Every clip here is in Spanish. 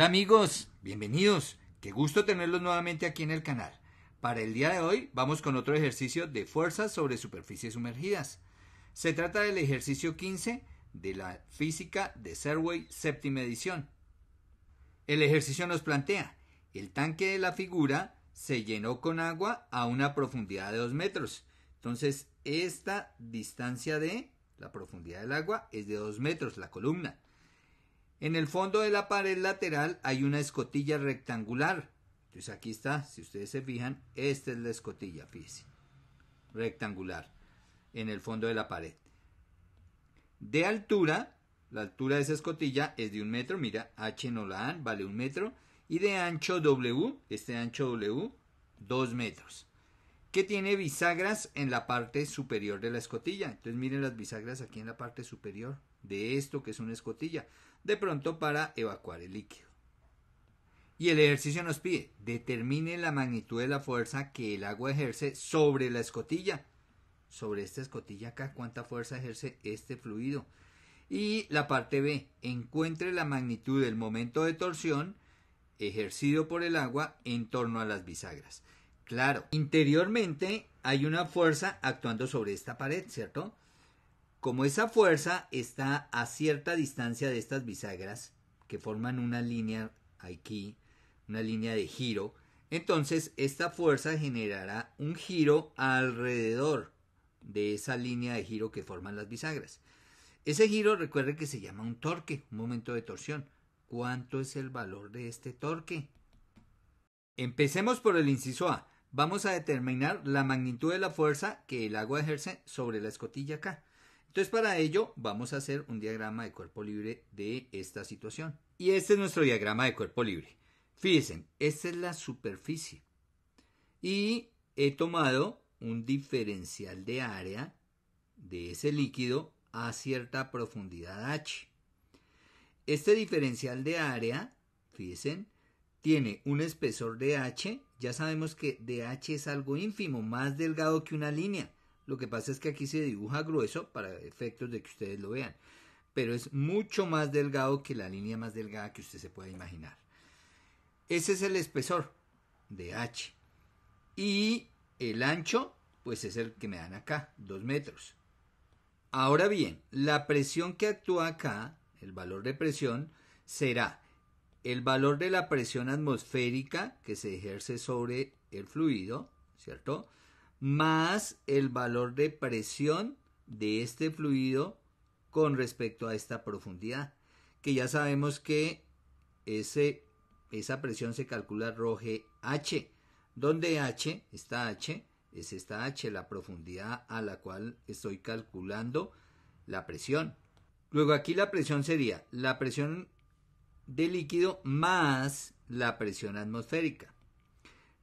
Hola amigos, bienvenidos. Qué gusto tenerlos nuevamente aquí en el canal. Para el día de hoy vamos con otro ejercicio de fuerzas sobre superficies sumergidas. Se trata del ejercicio 15 de la física de Serway séptima edición. El ejercicio nos plantea, el tanque de la figura se llenó con agua a una profundidad de 2 metros. Entonces, esta distancia de la profundidad del agua es de 2 metros, la columna. En el fondo de la pared lateral hay una escotilla rectangular. Entonces aquí está, si ustedes se fijan, esta es la escotilla, fíjense. Rectangular. En el fondo de la pared. De altura, la altura de esa escotilla es de un metro. Mira, H no la vale un metro. Y de ancho W, este ancho W, dos metros que tiene bisagras en la parte superior de la escotilla. Entonces miren las bisagras aquí en la parte superior de esto que es una escotilla. De pronto para evacuar el líquido. Y el ejercicio nos pide, determine la magnitud de la fuerza que el agua ejerce sobre la escotilla. Sobre esta escotilla acá, cuánta fuerza ejerce este fluido. Y la parte B, encuentre la magnitud del momento de torsión ejercido por el agua en torno a las bisagras. Claro. Interiormente hay una fuerza actuando sobre esta pared, ¿cierto? Como esa fuerza está a cierta distancia de estas bisagras que forman una línea aquí, una línea de giro, entonces esta fuerza generará un giro alrededor de esa línea de giro que forman las bisagras. Ese giro recuerde que se llama un torque, un momento de torsión. ¿Cuánto es el valor de este torque? Empecemos por el inciso A vamos a determinar la magnitud de la fuerza que el agua ejerce sobre la escotilla acá. Entonces para ello vamos a hacer un diagrama de cuerpo libre de esta situación. Y este es nuestro diagrama de cuerpo libre. Fíjense, esta es la superficie. Y he tomado un diferencial de área de ese líquido a cierta profundidad h. Este diferencial de área, fíjense, tiene un espesor de H, ya sabemos que DH es algo ínfimo, más delgado que una línea. Lo que pasa es que aquí se dibuja grueso para efectos de que ustedes lo vean, pero es mucho más delgado que la línea más delgada que usted se pueda imaginar. Ese es el espesor de H. Y el ancho, pues es el que me dan acá, 2 metros. Ahora bien, la presión que actúa acá, el valor de presión, será el valor de la presión atmosférica que se ejerce sobre el fluido, ¿cierto? Más el valor de presión de este fluido con respecto a esta profundidad, que ya sabemos que ese, esa presión se calcula roje H, donde H, esta H, es esta H, la profundidad a la cual estoy calculando la presión. Luego aquí la presión sería la presión de líquido más la presión atmosférica.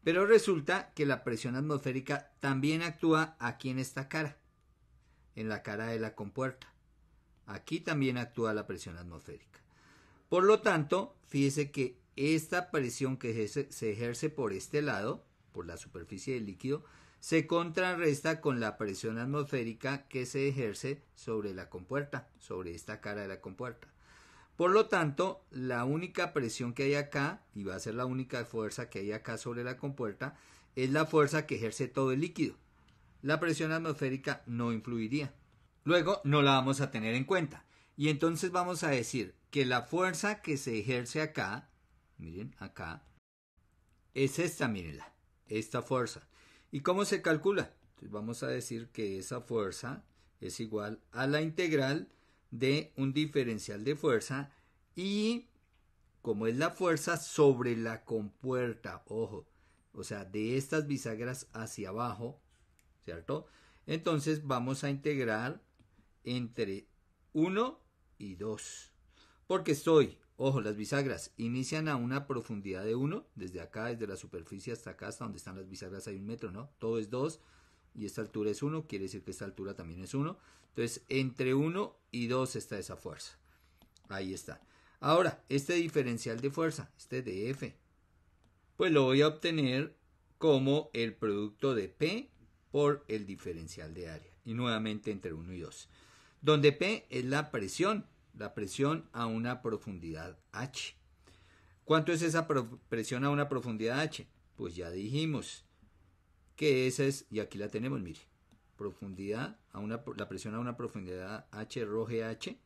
Pero resulta que la presión atmosférica también actúa aquí en esta cara, en la cara de la compuerta. Aquí también actúa la presión atmosférica. Por lo tanto, fíjese que esta presión que se ejerce por este lado, por la superficie del líquido, se contrarresta con la presión atmosférica que se ejerce sobre la compuerta, sobre esta cara de la compuerta. Por lo tanto, la única presión que hay acá, y va a ser la única fuerza que hay acá sobre la compuerta, es la fuerza que ejerce todo el líquido. La presión atmosférica no influiría. Luego, no la vamos a tener en cuenta. Y entonces vamos a decir que la fuerza que se ejerce acá, miren, acá, es esta, mírenla, esta fuerza. ¿Y cómo se calcula? vamos a decir que esa fuerza es igual a la integral de un diferencial de fuerza y como es la fuerza sobre la compuerta, ojo, o sea, de estas bisagras hacia abajo, ¿cierto? Entonces vamos a integrar entre 1 y 2, porque estoy, ojo, las bisagras inician a una profundidad de 1, desde acá, desde la superficie hasta acá, hasta donde están las bisagras hay un metro, ¿no? Todo es 2, y esta altura es 1, quiere decir que esta altura también es 1. Entonces, entre 1 y 2 está esa fuerza. Ahí está. Ahora, este diferencial de fuerza, este de F, pues lo voy a obtener como el producto de P por el diferencial de área. Y nuevamente entre 1 y 2. Donde P es la presión, la presión a una profundidad H. ¿Cuánto es esa presión a una profundidad H? Pues ya dijimos, que esa es, y aquí la tenemos, mire, profundidad, a una, la presión a una profundidad H, Rho h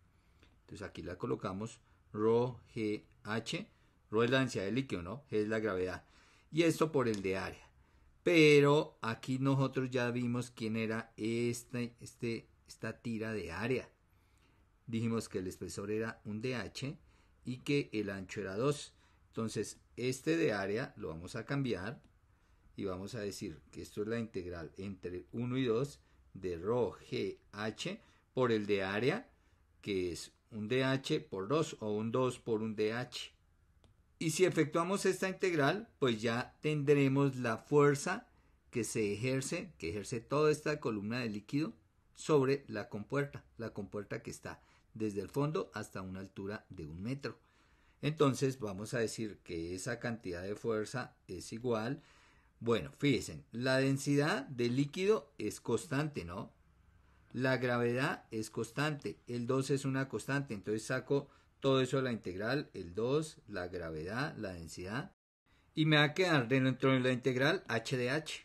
entonces aquí la colocamos Rho h Rho es la densidad del líquido, ¿no? G es la gravedad, y esto por el de área. Pero aquí nosotros ya vimos quién era este, este esta tira de área. Dijimos que el espesor era un DH y que el ancho era 2. Entonces, este de área lo vamos a cambiar y vamos a decir que esto es la integral entre 1 y 2 de rho GH por el de área, que es un DH por 2 o un 2 por un DH. Y si efectuamos esta integral, pues ya tendremos la fuerza que se ejerce, que ejerce toda esta columna de líquido sobre la compuerta, la compuerta que está desde el fondo hasta una altura de un metro. Entonces vamos a decir que esa cantidad de fuerza es igual bueno, fíjense, la densidad del líquido es constante, ¿no? La gravedad es constante, el 2 es una constante, entonces saco todo eso de la integral, el 2, la gravedad, la densidad, y me va a quedar dentro de la integral h de h,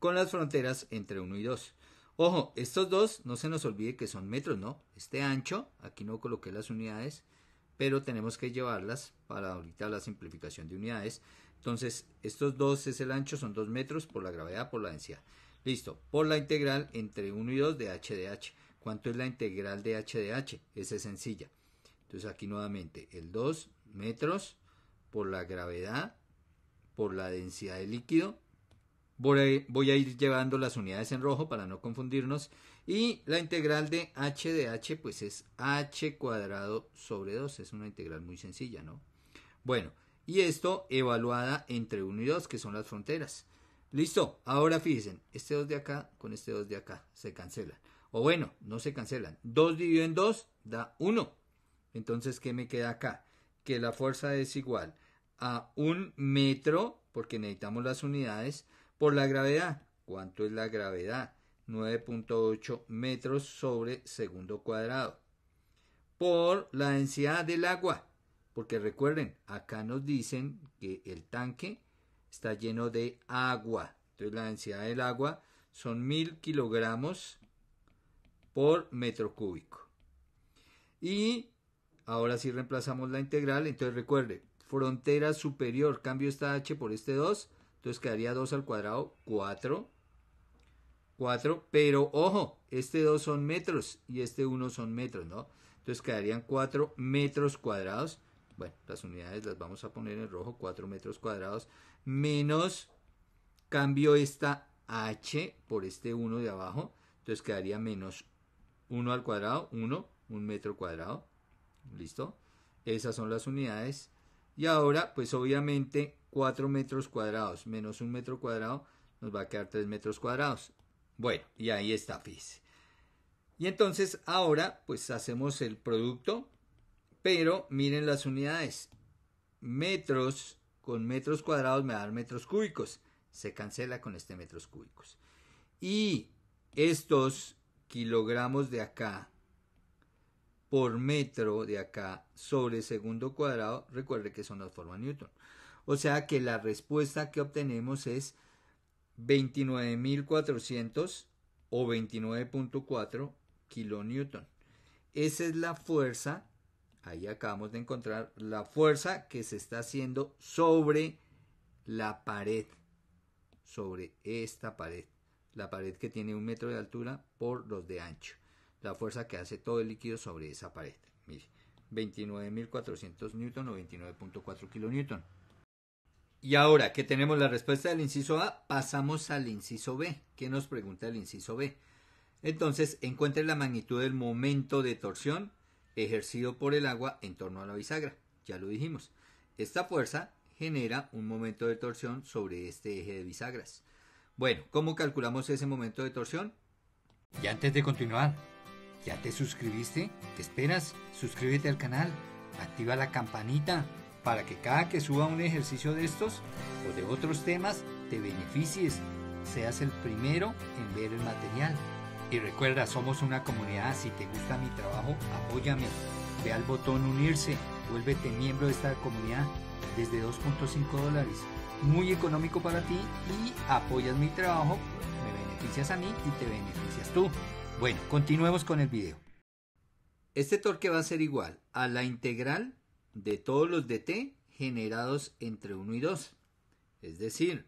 con las fronteras entre 1 y 2. Ojo, estos dos no se nos olvide que son metros, ¿no? Este ancho, aquí no coloqué las unidades, pero tenemos que llevarlas para ahorita la simplificación de unidades. Entonces, estos dos es el ancho, son dos metros por la gravedad, por la densidad. Listo, por la integral entre 1 y 2 de h ¿Cuánto es la integral de h Esa es sencilla. Entonces aquí nuevamente el 2 metros por la gravedad, por la densidad del líquido. Voy a ir llevando las unidades en rojo para no confundirnos. Y la integral de h de h, pues es h cuadrado sobre 2. Es una integral muy sencilla, ¿no? Bueno, y esto evaluada entre 1 y 2, que son las fronteras. Listo, ahora fíjense, este 2 de acá con este 2 de acá se cancelan. O bueno, no se cancelan. 2 dividido en 2 da 1. Entonces, ¿qué me queda acá? Que la fuerza es igual a 1 metro, porque necesitamos las unidades, por la gravedad. ¿Cuánto es la gravedad? 9.8 metros sobre segundo cuadrado. Por la densidad del agua, porque recuerden, acá nos dicen que el tanque está lleno de agua. Entonces la densidad del agua son mil kilogramos por metro cúbico. Y ahora sí reemplazamos la integral. Entonces recuerde, frontera superior, cambio esta h por este 2. Entonces quedaría 2 al cuadrado, 4. 4, pero ojo, este 2 son metros y este 1 son metros, ¿no? Entonces quedarían 4 metros cuadrados bueno, las unidades las vamos a poner en rojo, 4 metros cuadrados, menos cambio esta h por este 1 de abajo, entonces quedaría menos 1 al cuadrado, 1, 1 metro cuadrado, ¿listo? Esas son las unidades. Y ahora, pues obviamente, 4 metros cuadrados menos 1 metro cuadrado nos va a quedar 3 metros cuadrados. Bueno, y ahí está, fíjese. Y entonces ahora, pues hacemos el producto pero miren las unidades. Metros con metros cuadrados me dan metros cúbicos. Se cancela con este metros cúbicos. Y estos kilogramos de acá por metro de acá sobre segundo cuadrado, recuerde que son las forma Newton. O sea que la respuesta que obtenemos es 29.400 o 29.4 kilonewton. Esa es la fuerza Ahí acabamos de encontrar la fuerza que se está haciendo sobre la pared, sobre esta pared, la pared que tiene un metro de altura por los de ancho, la fuerza que hace todo el líquido sobre esa pared. Mire, 29.400 newton o 29.4 kilonewton. Y ahora que tenemos la respuesta del inciso A, pasamos al inciso B. ¿Qué nos pregunta el inciso B? Entonces, encuentre la magnitud del momento de torsión ejercido por el agua en torno a la bisagra, ya lo dijimos. Esta fuerza genera un momento de torsión sobre este eje de bisagras. Bueno, ¿cómo calculamos ese momento de torsión? Y antes de continuar, ¿ya te suscribiste? ¿Qué esperas? Suscríbete al canal, activa la campanita para que cada que suba un ejercicio de estos o de otros temas te beneficies, seas el primero en ver el material. Y recuerda, somos una comunidad, si te gusta mi trabajo, apóyame. Ve al botón unirse, vuélvete miembro de esta comunidad desde 2.5 dólares. Muy económico para ti y apoyas mi trabajo, me beneficias a mí y te beneficias tú. Bueno, continuemos con el video. Este torque va a ser igual a la integral de todos los dt generados entre 1 y 2. Es decir,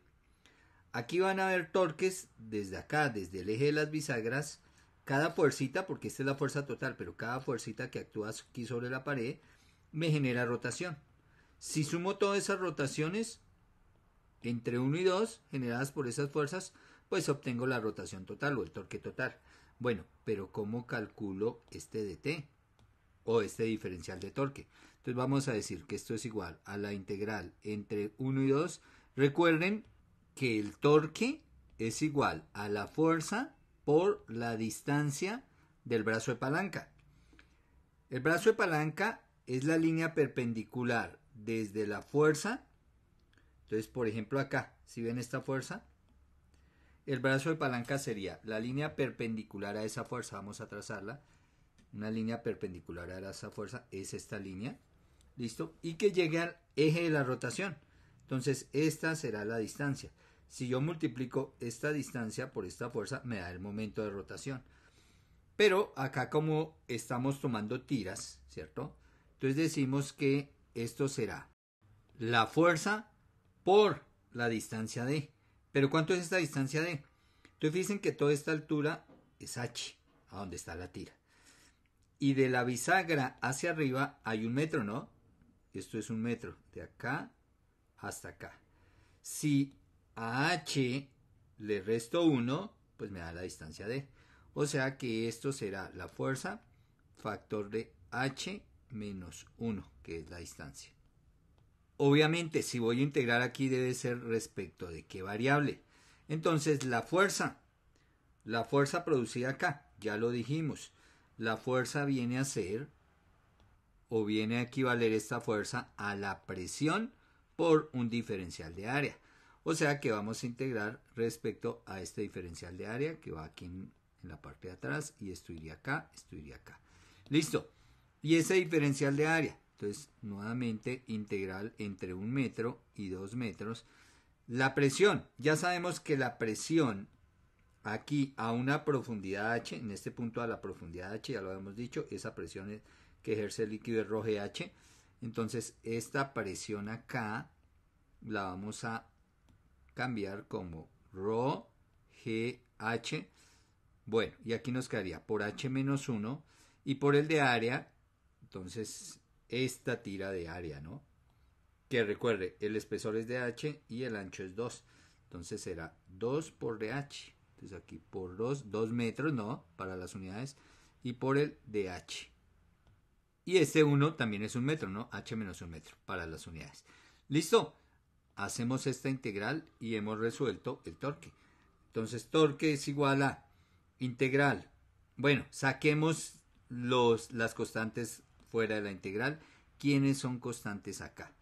Aquí van a ver torques desde acá, desde el eje de las bisagras. Cada fuercita, porque esta es la fuerza total, pero cada fuercita que actúa aquí sobre la pared me genera rotación. Si sumo todas esas rotaciones, entre 1 y 2, generadas por esas fuerzas, pues obtengo la rotación total o el torque total. Bueno, pero ¿cómo calculo este dt o este diferencial de torque? Entonces vamos a decir que esto es igual a la integral entre 1 y 2. Recuerden, que el torque es igual a la fuerza por la distancia del brazo de palanca. El brazo de palanca es la línea perpendicular desde la fuerza. Entonces, por ejemplo, acá, si ven esta fuerza, el brazo de palanca sería la línea perpendicular a esa fuerza. Vamos a trazarla. Una línea perpendicular a esa fuerza es esta línea. ¿Listo? Y que llegue al eje de la rotación. Entonces, esta será la distancia. Si yo multiplico esta distancia por esta fuerza, me da el momento de rotación. Pero acá como estamos tomando tiras, ¿cierto? Entonces decimos que esto será la fuerza por la distancia D. Pero ¿cuánto es esta distancia D? Entonces dicen que toda esta altura es H, a donde está la tira. Y de la bisagra hacia arriba hay un metro, ¿no? Esto es un metro. De acá hasta acá. Si a H le resto 1, pues me da la distancia D. O sea que esto será la fuerza factor de H menos 1, que es la distancia. Obviamente, si voy a integrar aquí debe ser respecto de qué variable. Entonces, la fuerza, la fuerza producida acá, ya lo dijimos, la fuerza viene a ser o viene a equivaler esta fuerza a la presión por un diferencial de área. O sea que vamos a integrar respecto a este diferencial de área que va aquí en, la parte de atrás y esto iría acá, esto iría acá. Listo. Y ese diferencial de área. Entonces, nuevamente, integral entre un metro y dos metros. La presión. Ya sabemos que la presión aquí a una profundidad H, en este punto a la profundidad H, ya lo hemos dicho, esa presión que ejerce el líquido rojo h. Entonces esta presión acá la vamos a cambiar como Rho GH. Bueno, y aquí nos quedaría por H menos 1 y por el de área, entonces esta tira de área, ¿no? Que recuerde, el espesor es de H y el ancho es 2. Entonces será 2 por DH. Entonces aquí por 2, 2 metros, ¿no? Para las unidades. Y por el de h. Y este 1 también es un metro, ¿no? h menos un metro para las unidades. ¿Listo? Hacemos esta integral y hemos resuelto el torque. Entonces, torque es igual a integral. Bueno, saquemos los, las constantes fuera de la integral. ¿Quiénes son constantes acá?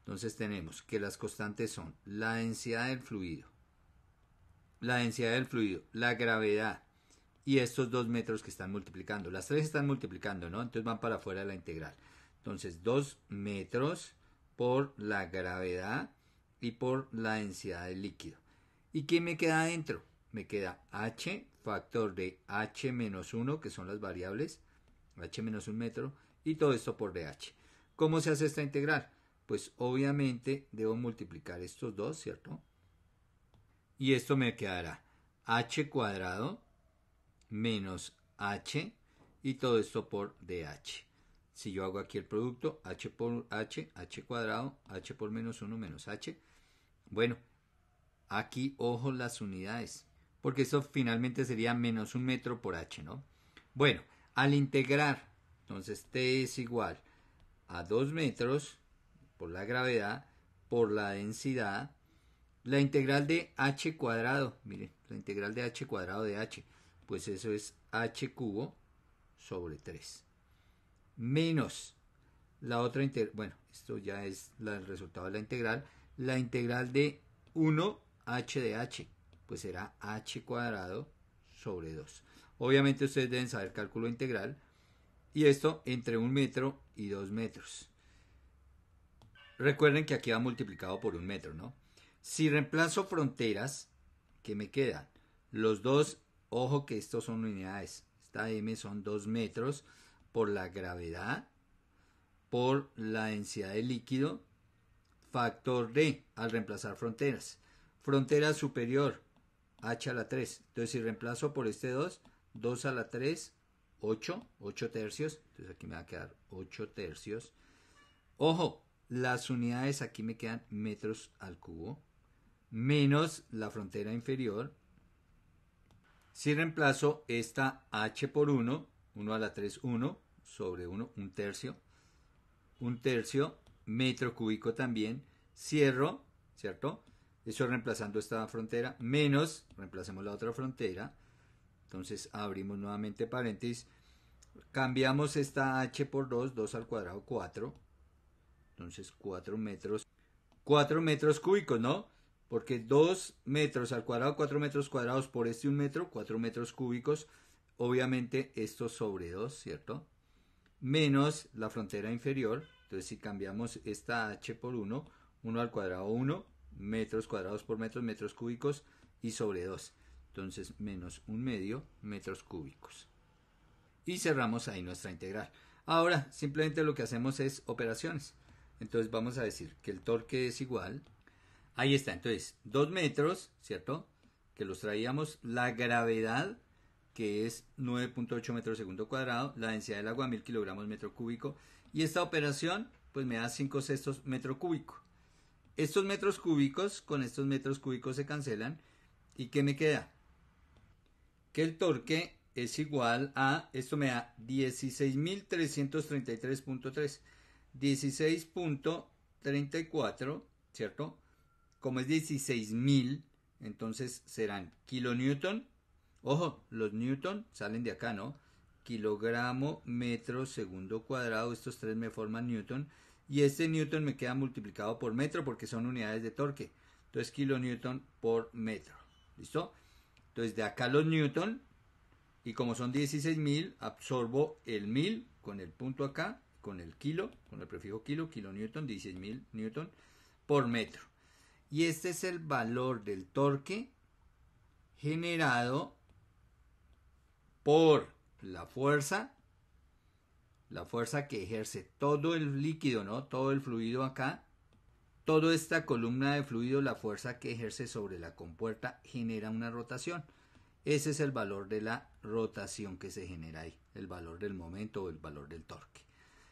Entonces tenemos que las constantes son la densidad del fluido, la densidad del fluido, la gravedad, y estos dos metros que están multiplicando. Las tres están multiplicando, ¿no? Entonces van para afuera de la integral. Entonces, dos metros por la gravedad y por la densidad del líquido. ¿Y qué me queda adentro? Me queda h factor de h menos 1, que son las variables, h menos 1 metro, y todo esto por dh. ¿Cómo se hace esta integral? Pues obviamente debo multiplicar estos dos, ¿cierto? Y esto me quedará h cuadrado menos H y todo esto por DH. Si yo hago aquí el producto, H por H, H cuadrado, H por menos 1 menos H. Bueno, aquí ojo las unidades, porque eso finalmente sería menos un metro por H, ¿no? Bueno, al integrar, entonces T es igual a 2 metros por la gravedad, por la densidad, la integral de h cuadrado, miren, la integral de h cuadrado de h pues eso es h cubo sobre 3. Menos la otra integral, bueno, esto ya es el resultado de la integral, la integral de 1 h de h, pues será h cuadrado sobre 2. Obviamente ustedes deben saber cálculo integral, y esto entre 1 metro y 2 metros. Recuerden que aquí va multiplicado por 1 metro, ¿no? Si reemplazo fronteras, ¿qué me quedan? Los dos Ojo que estos son unidades. Esta m son 2 metros por la gravedad, por la densidad de líquido, factor D al reemplazar fronteras. Frontera superior, h a la 3. Entonces si reemplazo por este 2, 2 a la 3, 8, 8 tercios. Entonces aquí me va a quedar 8 tercios. Ojo, las unidades aquí me quedan metros al cubo, menos la frontera inferior, si reemplazo esta h por 1, 1 a la 3, 1 sobre 1, un tercio, un tercio, metro cúbico también, cierro, ¿cierto? Eso reemplazando esta frontera, menos, reemplacemos la otra frontera, entonces abrimos nuevamente paréntesis, cambiamos esta h por 2, 2 al cuadrado, 4, entonces 4 metros, 4 metros cúbicos, ¿no? Porque 2 metros al cuadrado, 4 metros cuadrados por este 1 metro, 4 metros cúbicos. Obviamente esto sobre 2, ¿cierto? Menos la frontera inferior. Entonces si cambiamos esta h por 1, 1 al cuadrado 1, metros cuadrados por metros, metros cúbicos y sobre 2. Entonces menos 1 medio metros cúbicos. Y cerramos ahí nuestra integral. Ahora simplemente lo que hacemos es operaciones. Entonces vamos a decir que el torque es igual Ahí está, entonces, dos metros, ¿cierto? Que los traíamos, la gravedad, que es 9.8 metros segundo cuadrado, la densidad del agua, 1000 kilogramos metro cúbico, y esta operación, pues me da 5 sextos metro cúbico. Estos metros cúbicos, con estos metros cúbicos se cancelan, ¿y qué me queda? Que el torque es igual a, esto me da 16.333.3, 16.34, ¿cierto? Como es 16.000, entonces serán kilonewton. Ojo, los newton salen de acá, ¿no? Kilogramo, metro, segundo cuadrado. Estos tres me forman newton. Y este newton me queda multiplicado por metro porque son unidades de torque. Entonces, kilonewton por metro. ¿Listo? Entonces, de acá los newton. Y como son 16.000, absorbo el 1000 con el punto acá, con el kilo, con el prefijo kilo, kilonewton, 16.000 newton por metro y este es el valor del torque generado por la fuerza, la fuerza que ejerce todo el líquido, ¿no? Todo el fluido acá, toda esta columna de fluido, la fuerza que ejerce sobre la compuerta genera una rotación. Ese es el valor de la rotación que se genera ahí, el valor del momento o el valor del torque.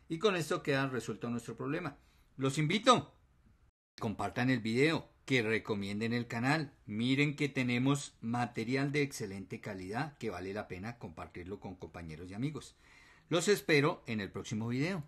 Y con esto queda resuelto nuestro problema. Los invito. Compartan el video que recomienden el canal. Miren que tenemos material de excelente calidad que vale la pena compartirlo con compañeros y amigos. Los espero en el próximo video.